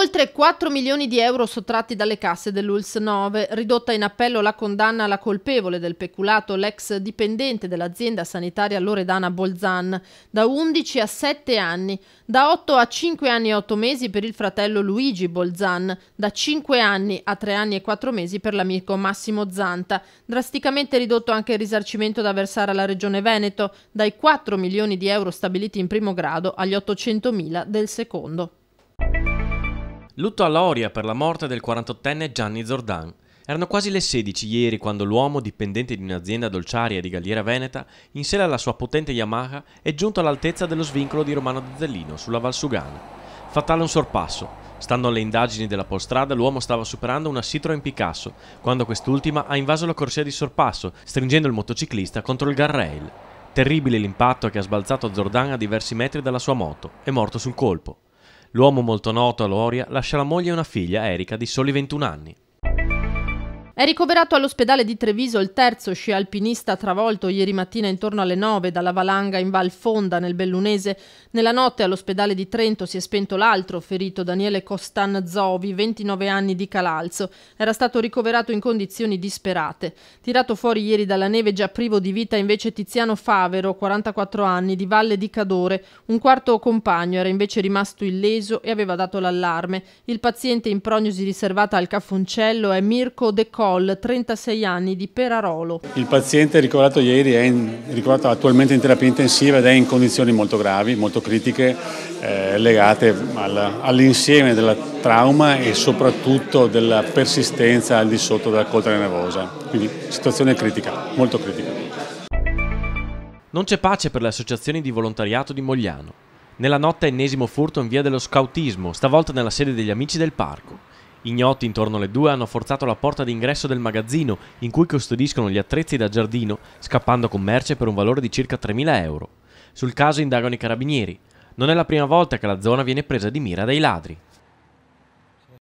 Oltre 4 milioni di euro sottratti dalle casse dell'ULS 9, ridotta in appello la condanna alla colpevole del peculato l'ex dipendente dell'azienda sanitaria Loredana Bolzan, da 11 a 7 anni, da 8 a 5 anni e 8 mesi per il fratello Luigi Bolzan, da 5 anni a 3 anni e 4 mesi per l'amico Massimo Zanta, drasticamente ridotto anche il risarcimento da versare alla Regione Veneto, dai 4 milioni di euro stabiliti in primo grado agli 800 mila del secondo. Lutto a Loria per la morte del 48enne Gianni Zordan. Erano quasi le 16 ieri quando l'uomo, dipendente di un'azienda dolciaria di Galliera Veneta, in sella alla sua potente Yamaha è giunto all'altezza dello svincolo di Romano Zellino sulla Valsugana. Fatale un sorpasso. Stando alle indagini della polstrada, l'uomo stava superando una Citroen Picasso, quando quest'ultima ha invaso la corsia di sorpasso, stringendo il motociclista contro il guardrail. Terribile l'impatto che ha sbalzato Zordan a diversi metri dalla sua moto, è morto sul colpo. L'uomo molto noto a Loria lascia la moglie e una figlia, Erika, di soli 21 anni. È ricoverato all'ospedale di Treviso il terzo sci alpinista travolto ieri mattina intorno alle 9 dalla valanga in Val Fonda nel Bellunese. Nella notte all'ospedale di Trento si è spento l'altro ferito Daniele Costanzovi, 29 anni di Calalzo. Era stato ricoverato in condizioni disperate. Tirato fuori ieri dalla neve già privo di vita invece Tiziano Favero, 44 anni, di Valle di Cadore. Un quarto compagno era invece rimasto illeso e aveva dato l'allarme. Il paziente in prognosi riservata al Caffoncello è Mirko De Costa. Col, 36 anni, di Perarolo. Il paziente ricoverato ieri è in, ricoverato attualmente in terapia intensiva ed è in condizioni molto gravi, molto critiche, eh, legate al, all'insieme del trauma e soprattutto della persistenza al di sotto della coltre nervosa. Quindi situazione critica, molto critica. Non c'è pace per le associazioni di volontariato di Mogliano. Nella notte ennesimo furto in via dello scautismo, stavolta nella sede degli amici del parco. Ignoti intorno alle due hanno forzato la porta d'ingresso del magazzino in cui custodiscono gli attrezzi da giardino, scappando con merce per un valore di circa 3.000 euro. Sul caso indagano i carabinieri. Non è la prima volta che la zona viene presa di mira dai ladri.